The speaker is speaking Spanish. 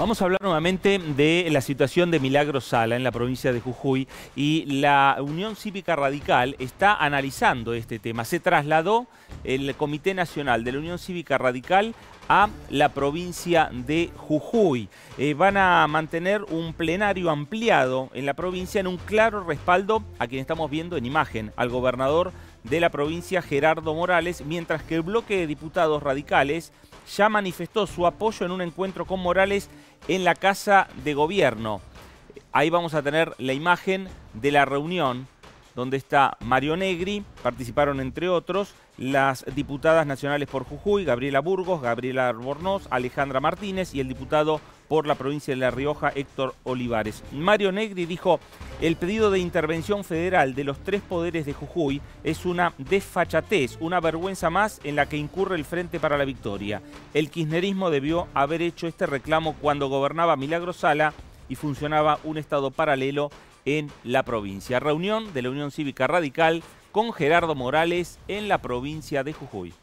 Vamos a hablar nuevamente de la situación de Milagro Sala en la provincia de Jujuy y la Unión Cívica Radical está analizando este tema. Se trasladó el Comité Nacional de la Unión Cívica Radical a la provincia de Jujuy. Eh, van a mantener un plenario ampliado en la provincia en un claro respaldo a quien estamos viendo en imagen, al gobernador de la provincia Gerardo Morales, mientras que el bloque de diputados radicales ya manifestó su apoyo en un encuentro con Morales en la Casa de Gobierno. Ahí vamos a tener la imagen de la reunión donde está Mario Negri, participaron entre otros las diputadas nacionales por Jujuy, Gabriela Burgos, Gabriela Arbornoz, Alejandra Martínez y el diputado por la provincia de La Rioja, Héctor Olivares. Mario Negri dijo, el pedido de intervención federal de los tres poderes de Jujuy es una desfachatez, una vergüenza más en la que incurre el Frente para la Victoria. El kirchnerismo debió haber hecho este reclamo cuando gobernaba Milagro Sala y funcionaba un Estado paralelo en la provincia. Reunión de la Unión Cívica Radical con Gerardo Morales en la provincia de Jujuy.